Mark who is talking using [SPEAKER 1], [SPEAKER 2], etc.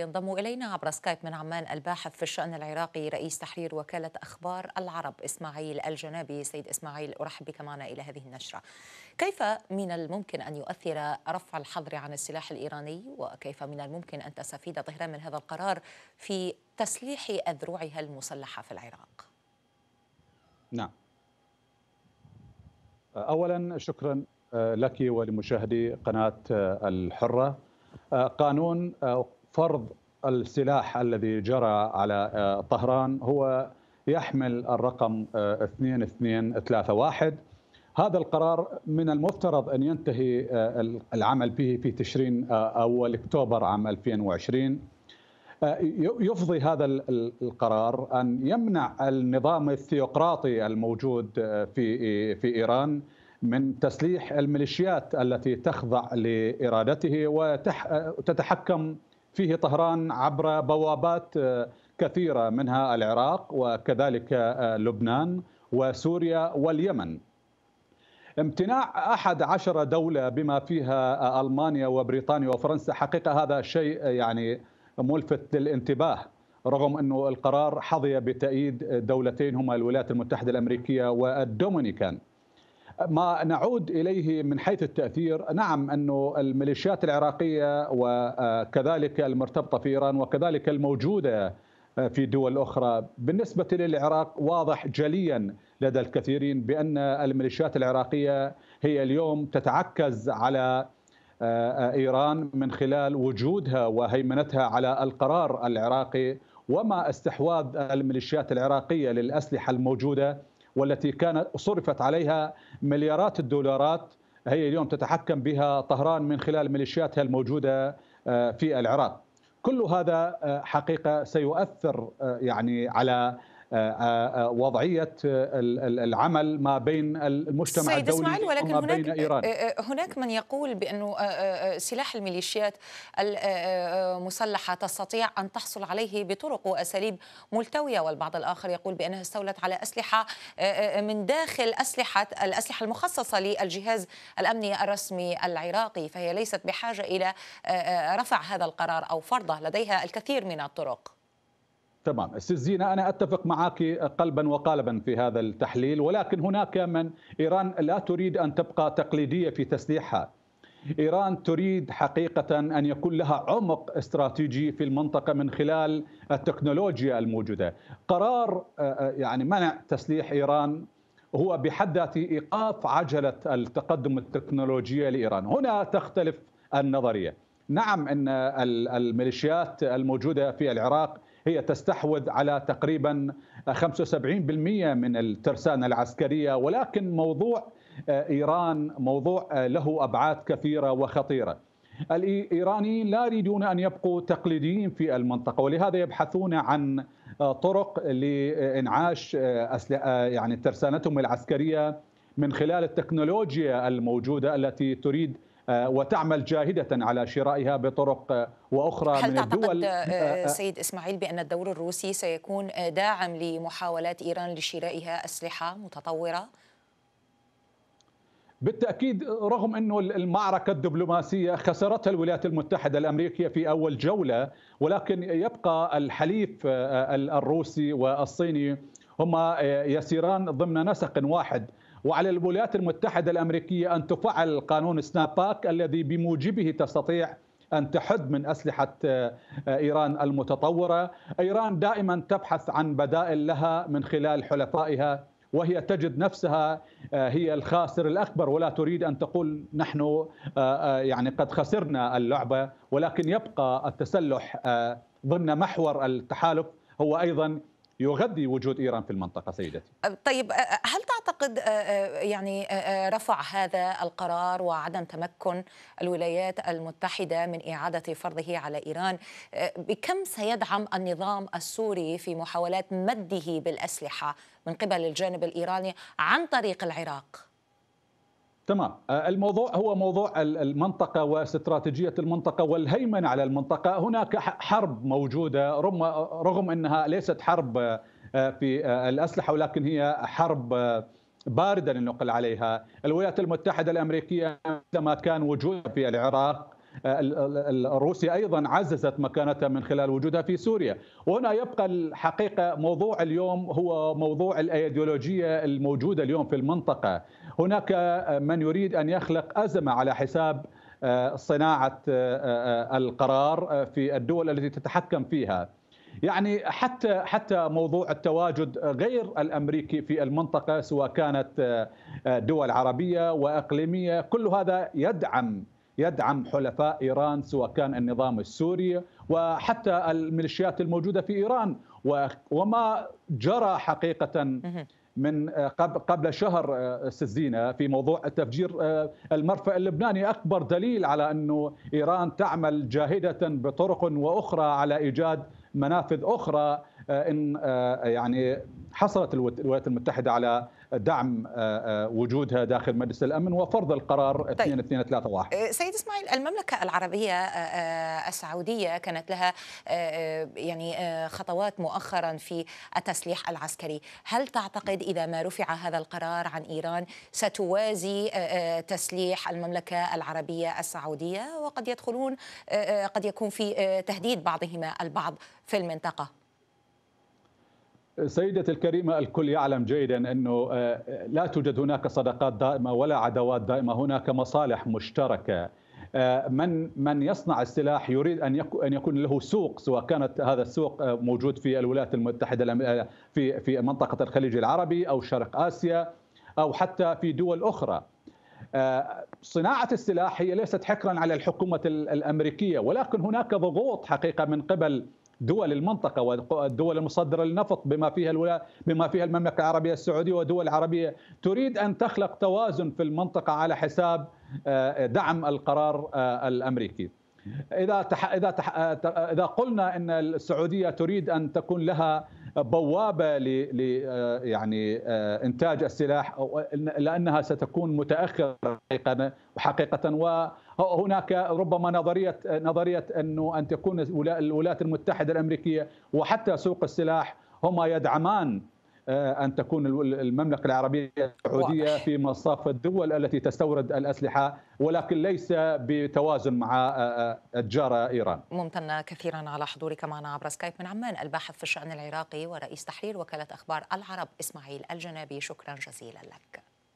[SPEAKER 1] ينضم إلينا عبر سكايب من عمان الباحث في الشأن العراقي رئيس تحرير وكالة أخبار العرب إسماعيل الجنابي سيد إسماعيل أرحب بك معنا إلى هذه النشرة كيف من الممكن أن يؤثر رفع الحظر عن السلاح الإيراني وكيف من الممكن أن تستفيد طهران من هذا القرار في تسليح أذرعها المسلحة في العراق
[SPEAKER 2] نعم أولا شكرا آه، لك ولمشاهدي قناة آه، الحرة آه، قانون فرض السلاح الذي جرى على آه، طهران هو يحمل الرقم 2231 آه، هذا القرار من المفترض ان ينتهي آه، العمل به في تشرين اول اكتوبر عام 2020 يفضي هذا القرار ان يمنع النظام الثيوقراطي الموجود في في ايران من تسليح الميليشيات التي تخضع لارادته وتتحكم فيه طهران عبر بوابات آه، كثيره منها العراق وكذلك آه، لبنان وسوريا واليمن امتناع أحد عشر دولة بما فيها آه، ألمانيا وبريطانيا وفرنسا حقيقة هذا شيء يعني ملفت للانتباه رغم أنه القرار حظي بتأييد دولتين هما الولايات المتحدة الأمريكية والدومينيكان ما نعود اليه من حيث التاثير نعم انه الميليشيات العراقيه وكذلك المرتبطه في ايران وكذلك الموجوده في دول اخرى بالنسبه للعراق واضح جليا لدى الكثيرين بان الميليشيات العراقيه هي اليوم تتعكز على آه، ايران من خلال وجودها وهيمنتها على القرار العراقي وما استحواذ الميليشيات العراقيه للاسلحه الموجوده والتي كانت صرفت عليها مليارات الدولارات هي اليوم تتحكم بها طهران من خلال ميليشياتها الموجوده آه، في العراق كل هذا آه، حقيقه سيؤثر آه، يعني على آه، آه، آه، وضعيه العمل ما بين المجتمع سيد الدولي إسماعيل ولكن وما هناك بين ايران
[SPEAKER 1] هناك من يقول بانه سلاح الميليشيات المسلحه تستطيع ان تحصل عليه بطرق واساليب ملتويه والبعض الاخر يقول بانها استولت على اسلحه من داخل اسلحه الاسلحه المخصصه للجهاز الامني الرسمي العراقي فهي ليست بحاجه الى رفع هذا القرار او فرضه لديها الكثير من الطرق
[SPEAKER 2] تمام استاذ زينه انا اتفق معك قلبا وقالبا في هذا التحليل ولكن هناك من ايران لا تريد ان تبقى تقليديه في تسليحها ايران تريد حقيقه ان يكون لها عمق استراتيجي في المنطقه من خلال التكنولوجيا الموجوده قرار آه، آه، يعني منع تسليح ايران هو بحد ذاته ايقاف عجله التقدم التكنولوجيه لايران هنا تختلف النظريه نعم ان الميليشيات الموجوده في العراق هي تستحوذ على تقريبا 75% من الترسانة العسكرية ولكن موضوع آه، إيران موضوع آه، له أبعاد كثيرة وخطيرة الإيرانيين لا يريدون أن يبقوا تقليديين في المنطقة ولهذا يبحثون عن آه، طرق لإنعاش يعني ترسانتهم العسكرية من خلال التكنولوجيا الموجودة التي تريد آه، وتعمل جاهدة على شرائها بطرق آه، وأخرى هل من الدول تعتقد آه، سيد
[SPEAKER 1] إسماعيل بأن الدور الروسي سيكون داعم لمحاولات إيران لشرائها أسلحة متطورة؟
[SPEAKER 2] بالتاكيد رغم انه المعركه الدبلوماسيه خسرتها الولايات المتحده الامريكيه في اول جوله ولكن يبقى الحليف الروسي والصيني هما يسيران ضمن نسق واحد وعلى الولايات المتحدة الأمريكية أن تفعل قانون سناب باك الذي بموجبه تستطيع أن تحد من أسلحة آه، إيران المتطورة إيران دائما تبحث عن بدائل لها من خلال حلفائها وهي تجد نفسها آه، هي الخاسر الاكبر ولا تريد ان تقول نحن آه، يعني قد خسرنا اللعبه ولكن يبقى التسلح ضمن محور التحالف هو ايضا يغذي وجود ايران في المنطقه سيدتي.
[SPEAKER 1] طيب هل تعتقد آه، آه، يعني آه، رفع هذا القرار وعدم تمكن الولايات المتحدة من إعادة فرضه على إيران بكم سيدعم النظام السوري في محاولات مده بالأسلحة من قبل الجانب الإيراني عن طريق العراق؟
[SPEAKER 2] تمام الموضوع هو موضوع المنطقة واستراتيجية المنطقة والهيمنة على المنطقة هناك حرب موجودة رغم أنها ليست حرب آه، في آه، الاسلحه ولكن هي حرب آه، بارده لنقل عليها، الولايات المتحده الامريكيه عندما كان وجودها في العراق روسيا ايضا عززت مكانتها من خلال وجودها في سوريا، وهنا يبقى الحقيقه موضوع اليوم هو موضوع الايديولوجيه الموجوده اليوم في المنطقه، هناك من يريد ان يخلق ازمه على حساب صناعه القرار في الدول التي تتحكم فيها. يعني حتى حتى موضوع التواجد غير الامريكي في المنطقه سواء كانت آه، آه، دول عربيه واقليميه كل هذا يدعم يدعم حلفاء ايران سواء كان النظام السوري وحتى الميليشيات الموجوده في ايران وما جرى حقيقه من آه، قبل شهر آه، سزينة في موضوع تفجير آه، المرفأ اللبناني أكبر دليل على أن إيران تعمل جاهدة بطرق وأخرى على إيجاد منافذ أخرى آه، ان آه، يعني حصلت الولايات المتحده على دعم آه، وجودها داخل مجلس الامن وفرض القرار 2231
[SPEAKER 1] طيب. سيد اسماعيل المملكه العربيه السعوديه كانت لها يعني خطوات مؤخرا في التسليح العسكري، هل تعتقد اذا ما رفع هذا القرار عن ايران ستوازي تسليح المملكه العربيه السعوديه وقد يدخلون قد يكون في تهديد بعضهما البعض في المنطقه؟
[SPEAKER 2] سيدتي الكريمة الكل يعلم جيدا أنه آه، لا توجد هناك صداقات دائمة ولا عداوات دائمة هناك مصالح مشتركة آه، من من يصنع السلاح يريد ان ان يكون له سوق سواء كانت هذا السوق آه، موجود في الولايات المتحده في في منطقه الخليج العربي او شرق اسيا او حتى في دول اخرى. صناعه السلاح هي ليست حكرا على الحكومه الامريكيه ولكن هناك ضغوط حقيقه من قبل دول المنطقة والدول المصدرة للنفط بما فيها الولا... بما فيها المملكة العربية السعودية ودول عربية تريد أن تخلق توازن في المنطقة على حساب آه، دعم القرار آه، الأمريكي إذا تح... إذا تح... آه، إذا قلنا أن السعودية تريد أن تكون لها بوابه ل آه، يعني آه، انتاج السلاح آه، لانها ستكون متاخره حقيقه وهناك ربما نظريه نظريه انه ان تكون الولايات المتحده الامريكيه وحتى سوق السلاح هما يدعمان آه، ان تكون المملكه العربيه السعوديه في مصاف الدول التي تستورد الاسلحه ولكن ليس بتوازن مع الجاره آه، آه، ايران.
[SPEAKER 1] ممتن كثيرا على حضورك معنا عبر سكايب من عمان الباحث في الشان العراقي ورئيس تحرير وكاله اخبار العرب اسماعيل الجنابي شكرا جزيلا لك.